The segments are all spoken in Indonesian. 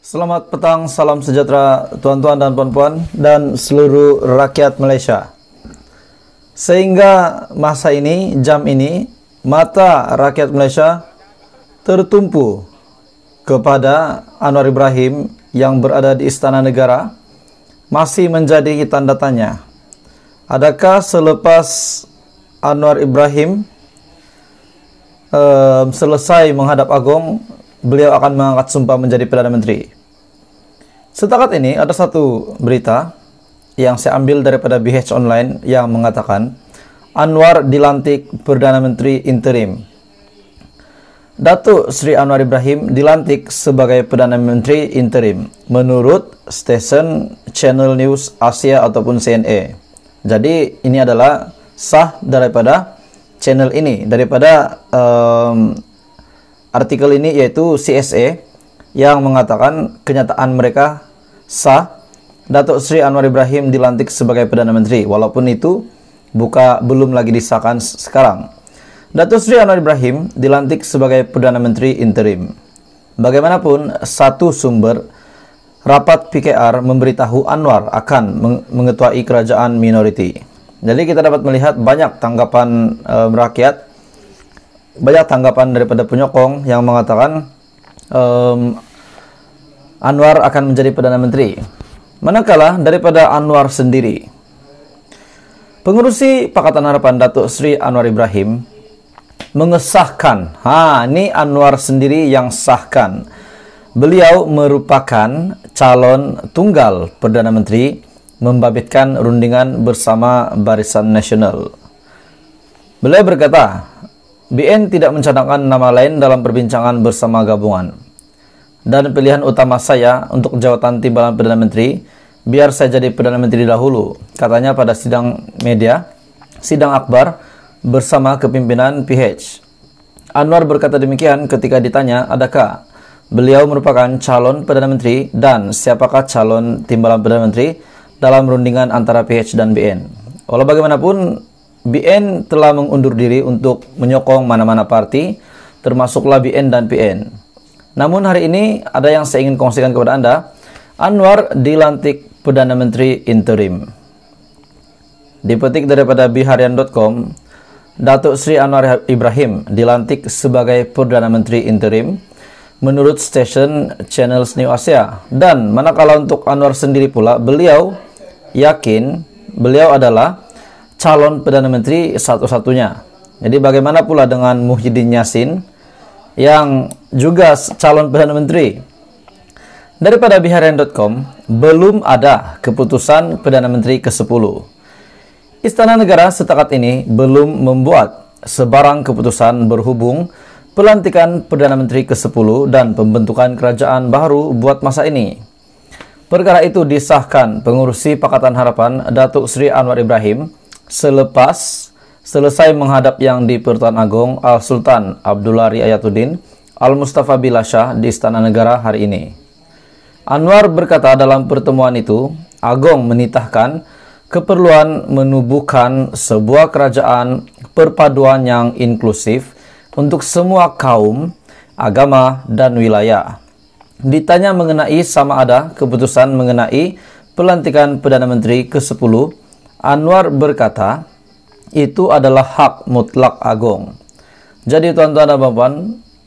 Selamat petang, salam sejahtera tuan-tuan dan puan-puan dan seluruh rakyat Malaysia. Sehingga masa ini, jam ini, mata rakyat Malaysia tertumpu kepada Anwar Ibrahim yang berada di Istana Negara masih menjadi tanda tanya. Adakah selepas Anwar Ibrahim uh, selesai menghadap Agung beliau akan mengangkat sumpah menjadi Perdana Menteri. Setakat ini ada satu berita yang saya ambil daripada BH Online yang mengatakan Anwar dilantik Perdana Menteri Interim. Datuk Sri Anwar Ibrahim dilantik sebagai Perdana Menteri Interim menurut Stesen Channel News Asia ataupun CNA. Jadi ini adalah sah daripada channel ini daripada um, artikel ini yaitu CSE yang mengatakan kenyataan mereka sah Datuk Sri Anwar Ibrahim dilantik sebagai Perdana Menteri walaupun itu buka belum lagi disahkan sekarang. Datuk Sri Anwar Ibrahim dilantik sebagai Perdana Menteri interim. Bagaimanapun satu sumber rapat PKR memberitahu Anwar akan mengetuai kerajaan minoriti. Jadi kita dapat melihat banyak tanggapan e, rakyat banyak tanggapan daripada penyokong yang mengatakan um, Anwar akan menjadi perdana menteri. Manakala daripada Anwar sendiri, pengurusi Pakatan Harapan Datuk Sri Anwar Ibrahim mengesahkan, ha ini Anwar sendiri yang sahkan. Beliau merupakan calon tunggal perdana menteri membabitkan rundingan bersama Barisan Nasional. Beliau berkata, BN tidak mencanangkan nama lain dalam perbincangan bersama gabungan. Dan pilihan utama saya untuk jawatan timbalan Perdana Menteri, biar saya jadi Perdana Menteri dahulu, katanya pada sidang media, sidang akbar bersama kepimpinan PH. Anwar berkata demikian ketika ditanya adakah beliau merupakan calon Perdana Menteri dan siapakah calon timbalan Perdana Menteri dalam rundingan antara PH dan BN. Walau bagaimanapun, BN telah mengundur diri untuk menyokong mana-mana parti, termasuklah BN dan PN. Namun hari ini ada yang saya ingin kongsikan kepada Anda. Anwar dilantik Perdana Menteri Interim. Dipetik daripada biharian.com, Datuk Sri Anwar Ibrahim dilantik sebagai Perdana Menteri Interim menurut stasiun Channels New Asia. Dan manakala untuk Anwar sendiri pula, beliau yakin beliau adalah calon Perdana Menteri satu-satunya. Jadi bagaimana pula dengan Muhyiddin Yassin yang juga calon Perdana Menteri? Daripada biharian.com, belum ada keputusan Perdana Menteri ke-10. Istana Negara setakat ini belum membuat sebarang keputusan berhubung pelantikan Perdana Menteri ke-10 dan pembentukan kerajaan baru buat masa ini. Perkara itu disahkan pengurusi Pakatan Harapan Datuk Sri Anwar Ibrahim Selepas selesai menghadap yang di Pertuan Agong, Al-Sultan Abdullah Riayatuddin Al-Mustafa Shah di Istana Negara hari ini. Anwar berkata dalam pertemuan itu, Agong menitahkan keperluan menubuhkan sebuah kerajaan perpaduan yang inklusif untuk semua kaum, agama, dan wilayah. Ditanya mengenai sama ada keputusan mengenai pelantikan Perdana Menteri ke-10 Anwar berkata, itu adalah hak mutlak agung. Jadi tuan-tuan dan puan,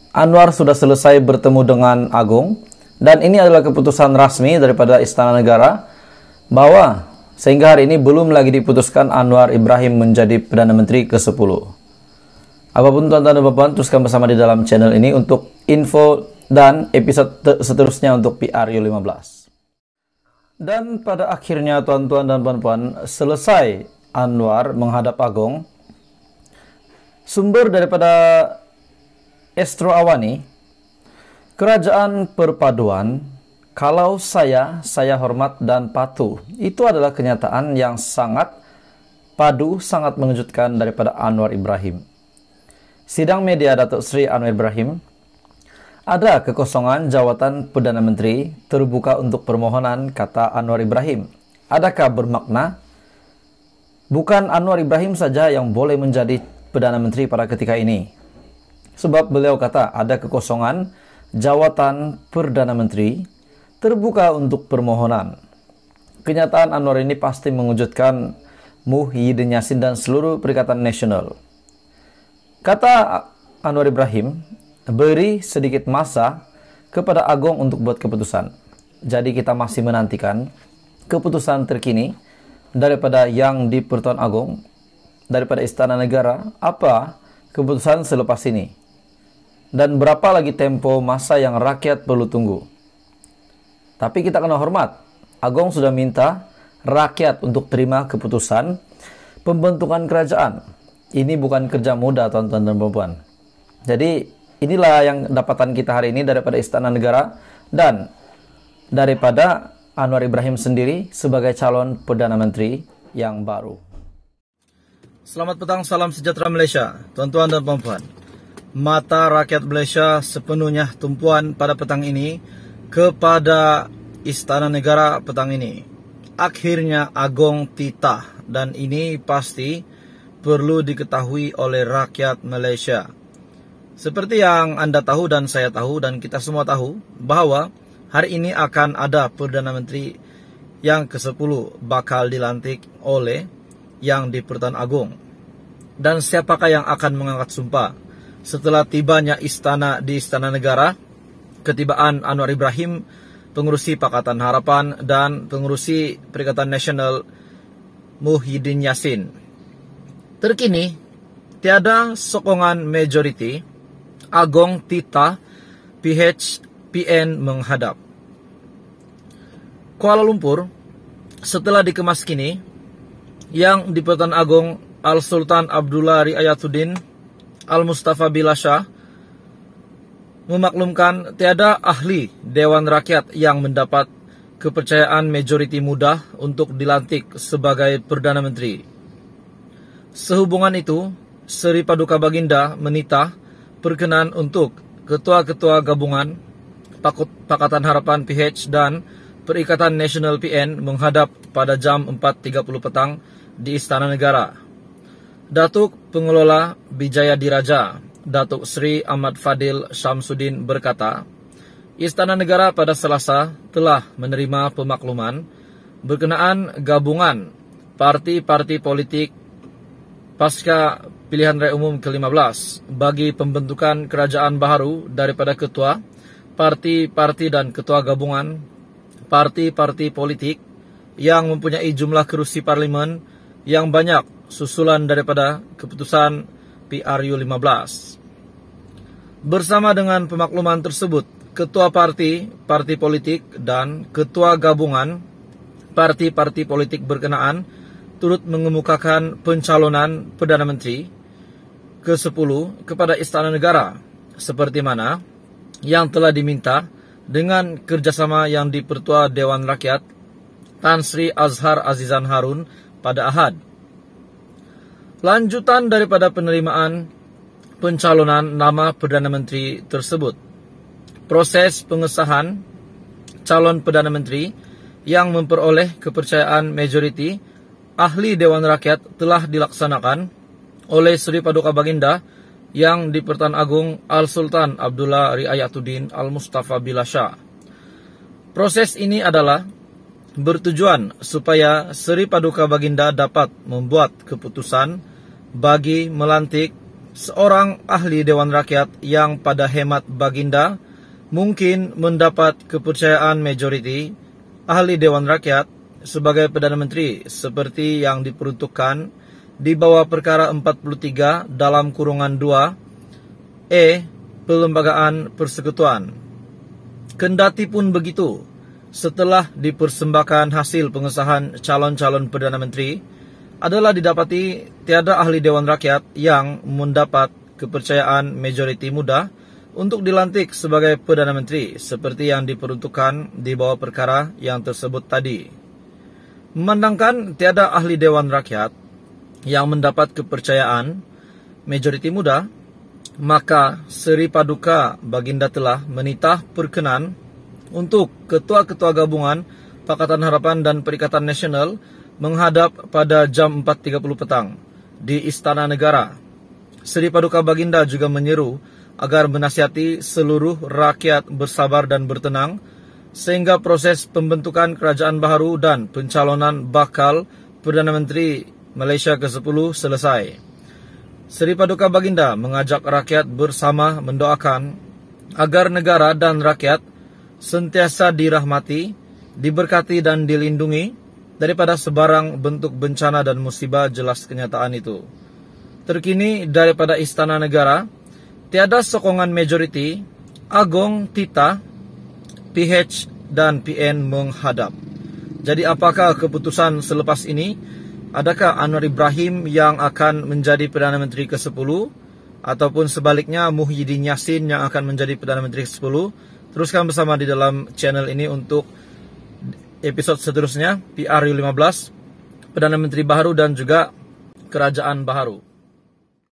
Anwar sudah selesai bertemu dengan Agung dan ini adalah keputusan resmi daripada Istana Negara bahwa sehingga hari ini belum lagi diputuskan Anwar Ibrahim menjadi Perdana Menteri ke-10. Apapun tuan-tuan dan puan, teruskan bersama di dalam channel ini untuk info dan episode seterusnya untuk PRU 15. Dan pada akhirnya tuan-tuan dan puan-puan selesai Anwar menghadap Agong. Sumber daripada Estro Awani, kerajaan perpaduan, kalau saya, saya hormat dan patuh. Itu adalah kenyataan yang sangat padu, sangat mengejutkan daripada Anwar Ibrahim. Sidang media Datuk Sri Anwar Ibrahim ada kekosongan jawatan Perdana Menteri terbuka untuk permohonan, kata Anwar Ibrahim. Adakah bermakna? Bukan Anwar Ibrahim saja yang boleh menjadi Perdana Menteri pada ketika ini. Sebab beliau kata ada kekosongan jawatan Perdana Menteri terbuka untuk permohonan. Kenyataan Anwar ini pasti mengejutkan Muhyiddin Yassin dan seluruh Perikatan Nasional. Kata Anwar Ibrahim, beri sedikit masa kepada Agung untuk buat keputusan. Jadi kita masih menantikan keputusan terkini daripada yang di Pertuan Agung, daripada Istana Negara, apa keputusan selepas ini. Dan berapa lagi tempo masa yang rakyat perlu tunggu. Tapi kita kena hormat, Agung sudah minta rakyat untuk terima keputusan pembentukan kerajaan. Ini bukan kerja mudah, tuan-tuan dan perempuan. Jadi Inilah yang dapatan kita hari ini daripada Istana Negara dan daripada Anwar Ibrahim sendiri sebagai calon Perdana Menteri yang baru. Selamat petang, salam sejahtera Malaysia, tuan-tuan dan puan-puan. Mata rakyat Malaysia sepenuhnya tumpuan pada petang ini kepada Istana Negara petang ini. Akhirnya Agong titah dan ini pasti perlu diketahui oleh rakyat Malaysia. Seperti yang Anda tahu dan saya tahu dan kita semua tahu bahwa hari ini akan ada Perdana Menteri yang ke-10 bakal dilantik oleh yang di Pertan Agung. Dan siapakah yang akan mengangkat sumpah? Setelah tibanya istana di Istana Negara, ketibaan Anwar Ibrahim, pengurusi Pakatan Harapan, dan pengurusi Perikatan Nasional Muhyiddin Yassin Terkini, tiada sokongan majoriti Agong Tita PH PN menghadap. Kuala Lumpur setelah dikemas kini yang di Agong Al Sultan Abdullah Riayatuddin Al Mustafa Bilasha memaklumkan tiada ahli Dewan Rakyat yang mendapat kepercayaan majoriti muda untuk dilantik sebagai Perdana Menteri. Sehubungan itu, Seri Paduka Baginda menitah berkenan untuk Ketua-Ketua Gabungan Pakatan Harapan PH dan Perikatan Nasional PN menghadap pada jam 4.30 petang di Istana Negara. Datuk Pengelola Bijaya Diraja, Datuk Sri Ahmad Fadil Syamsuddin berkata, Istana Negara pada Selasa telah menerima pemakluman berkenaan gabungan parti-parti politik pasca pilihan raya umum ke-15 bagi pembentukan kerajaan baru daripada ketua, parti-parti dan ketua gabungan, parti-parti politik yang mempunyai jumlah kerusi parlimen yang banyak susulan daripada keputusan PRU 15. Bersama dengan pemakluman tersebut, ketua parti, parti politik dan ketua gabungan parti-parti politik berkenaan turut mengemukakan pencalonan Perdana Menteri ke-10 kepada istana negara seperti mana yang telah diminta dengan kerjasama yang dipertua Dewan Rakyat Tan Sri Azhar Azizan Harun pada Ahad. Lanjutan daripada penerimaan pencalonan nama Perdana Menteri tersebut. Proses pengesahan calon Perdana Menteri yang memperoleh kepercayaan majoriti ahli Dewan Rakyat telah dilaksanakan oleh Sri Paduka Baginda yang di Pertan Agung Al Sultan Abdullah Riayatuddin Al Mustafa Bilasha. Proses ini adalah bertujuan supaya Sri Paduka Baginda dapat membuat keputusan bagi melantik seorang ahli Dewan Rakyat yang pada hemat Baginda mungkin mendapat kepercayaan majoriti ahli Dewan Rakyat sebagai Perdana Menteri seperti yang diperuntukkan di bawah perkara 43 dalam kurungan 2 E. Pelembagaan Persekutuan Kendati pun begitu, setelah dipersembahkan hasil pengesahan calon-calon Perdana Menteri, adalah didapati tiada ahli Dewan Rakyat yang mendapat kepercayaan majoriti muda untuk dilantik sebagai Perdana Menteri seperti yang diperuntukkan di bawah perkara yang tersebut tadi. Memandangkan tiada ahli Dewan Rakyat, yang mendapat kepercayaan majoriti muda, maka Seri Paduka Baginda telah menitah perkenan untuk ketua-ketua gabungan Pakatan Harapan dan Perikatan Nasional menghadap pada jam 4.30 petang di Istana Negara. Seri Paduka Baginda juga menyeru agar menasihati seluruh rakyat bersabar dan bertenang sehingga proses pembentukan kerajaan baru dan pencalonan bakal Perdana Menteri Malaysia ke-10 selesai. Seri Paduka Baginda mengajak rakyat bersama mendoakan agar negara dan rakyat sentiasa dirahmati, diberkati dan dilindungi daripada sebarang bentuk bencana dan musibah jelas kenyataan itu. Terkini daripada Istana Negara, tiada sokongan majoriti, Agong, Tita, PH dan PN menghadap. Jadi apakah keputusan selepas ini adakah Anwar Ibrahim yang akan menjadi Perdana Menteri ke-10 ataupun sebaliknya Muhyiddin Yassin yang akan menjadi Perdana Menteri ke-10? Teruskan bersama di dalam channel ini untuk episod seterusnya PRU15 Perdana Menteri Baharu dan juga Kerajaan Baharu.